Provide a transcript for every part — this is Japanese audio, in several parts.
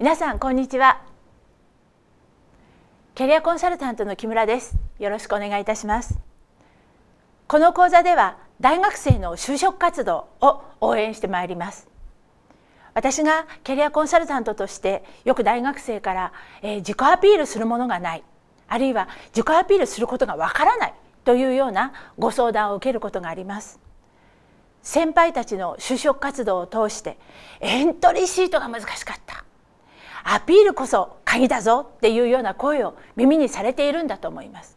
皆さんこんにちはキャリアコンサルタントの木村ですよろしくお願いいたしますこの講座では大学生の就職活動を応援してまいります私がキャリアコンサルタントとしてよく大学生から、えー、自己アピールするものがないあるいは自己アピールすることがわからないというようなご相談を受けることがあります先輩たちの就職活動を通してエントリーシートが難しかったアピールこそ鍵だぞっていうような声を耳にされているんだと思います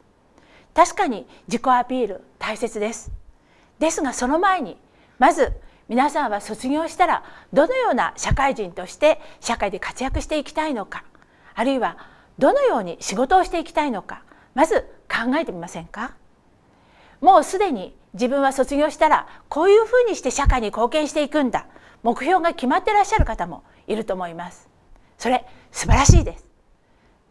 確かに自己アピール大切ですですがその前にまず皆さんは卒業したらどのような社会人として社会で活躍していきたいのかあるいはどのように仕事をしていきたいのかまず考えてみませんかもうすでに自分は卒業したらこういうふうにして社会に貢献していくんだ目標が決まってらっしゃる方もいると思いますそれ素晴らしいです。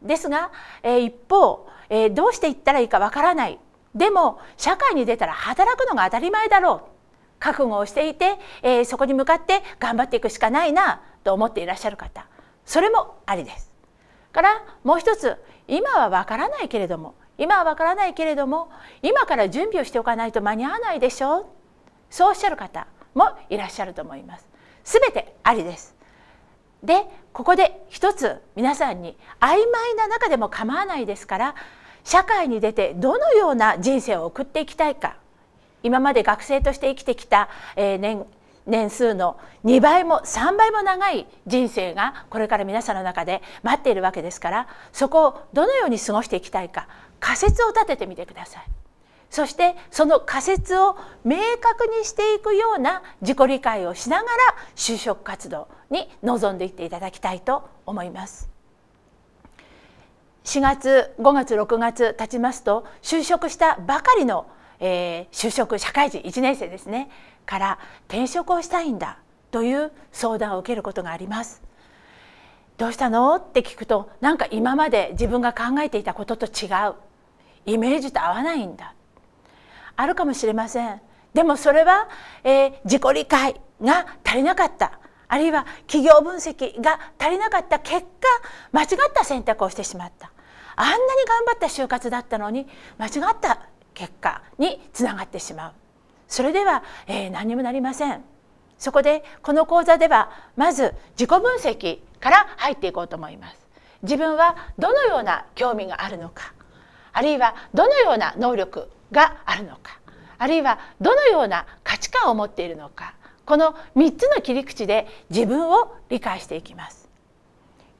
ですが、えー、一方、えー、どうしていったらいいかわからないでも社会に出たら働くのが当たり前だろう覚悟をしていて、えー、そこに向かって頑張っていくしかないなと思っていらっしゃる方それもありです。からもう一つ今はわからないけれども今はわからないけれども今から準備をしておかないと間に合わないでしょうそうおっしゃる方もいらっしゃると思います。すべてありです。でここで一つ皆さんに曖昧な中でも構わないですから社会に出てどのような人生を送っていきたいか今まで学生として生きてきた、え年年数の2倍も3倍も長い人生がこれから皆さんの中で待っているわけですからそこをどのように過ごしていきたいか仮説を立ててみてください。そしてその仮説を明確にしていくような自己理解をしながら就職活動に臨んでいっていただきたいと思います。4月5月6月経ちますと就職したばかりの、えー、就職社会人1年生ですねから転職をしたいんだという相談を受けることがあります。どうしたのって聞くとなんか今まで自分が考えていたことと違うイメージと合わないんだあるかもしれませんでもそれは、えー、自己理解が足りなかったあるいは企業分析が足りなかった結果間違った選択をしてしまったあんなに頑張った就活だったのに間違った結果につながってしまうそれでは、えー、何にもなりませんそこでこの講座ではまず自己分析から入っていこうと思います自分はどのような興味があるのかあるいはどのような能力があるのかあるいはどのような価値観を持っているのかこの3つの切り口で自分を理解していきます。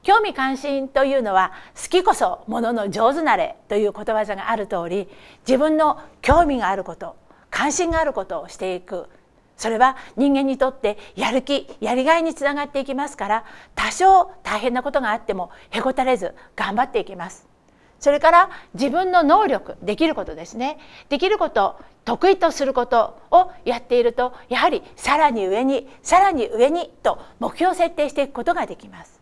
興味関心というのは好きこそものの上手なれということわざがある通り自分の興味があること関心があることをしていくそれは人間にとってやる気やりがいにつながっていきますから多少大変なことがあってもへこたれず頑張っていきますそれから自分の能力できることですねできること得意とすることをやっているとやはりさらに上にさらに上にと目標を設定していくことができます。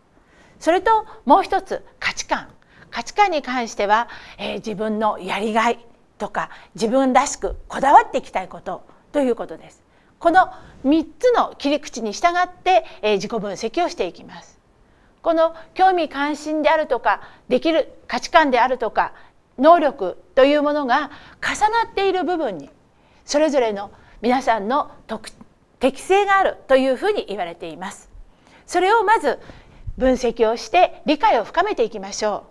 それともう一つ価値観価値観に関しては、えー、自分のやりがいとか自分らしくこだわっていきたいことということです。この3つの切り口に従って、えー、自己分析をしていきます。この興味関心であるとかできる価値観であるとか能力というものが重なっている部分にそれぞれの皆さんの適性があるというふうに言われています。それをまず分析をして理解を深めていきましょ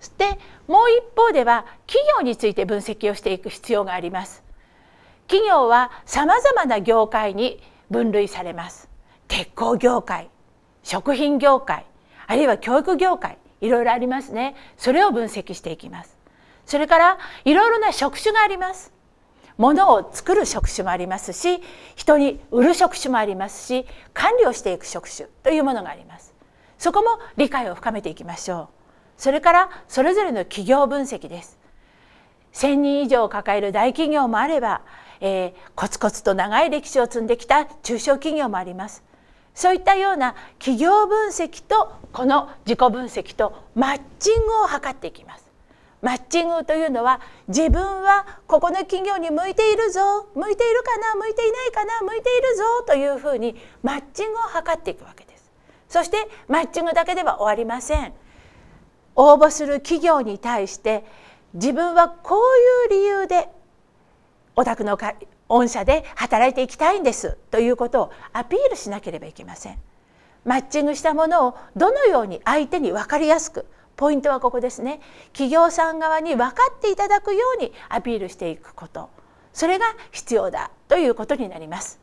う。でもう一方では企業について分析をしていく必要があります。企業はさまざまな業界に分類されます。鉄鋼業界、食品業界、あるいは教育業界いろいろありますねそれを分析していきますそれからいろいろな職種があります物を作る職種もありますし人に売る職種もありますし管理をしていく職種というものがありますそこも理解を深めていきましょうそれからそれぞれの企業分析です1,000人以上を抱える大企業もあれば、えー、コツコツと長い歴史を積んできた中小企業もありますそういったような企業分析とこの自己分析とマッチングを図っていきますマッチングというのは自分はここの企業に向いているぞ向いているかな向いていないかな向いているぞというふうにマッチングを図っていくわけですそしてマッチングだけでは終わりません応募する企業に対して自分はこういう理由でお宅の御社で働いていきたいんですということをアピールしなければいけませんマッチングしたものをどのように相手に分かりやすくポイントはここですね企業さん側に分かっていただくようにアピールしていくことそれが必要だということになります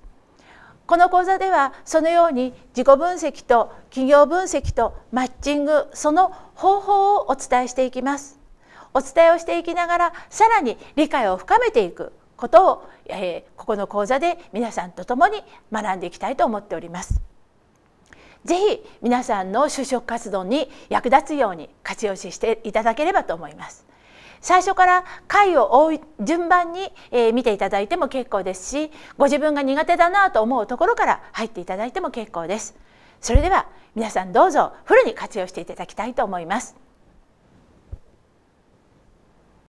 この講座ではそのように自己分析と企業分析とマッチングその方法をお伝えしていきますお伝えをしていきながらさらに理解を深めていくことを、えー、ここの講座で皆さんと共に学んでいきたいと思っております。ぜひ皆さんの就職活動に役立つように活用していただければと思います。最初から回を追う順番に、え見ていただいても結構ですしご自分が苦手だなと思うところから入っていただいても結構です。それでは皆さんどうぞフルに活用していただきたいと思います。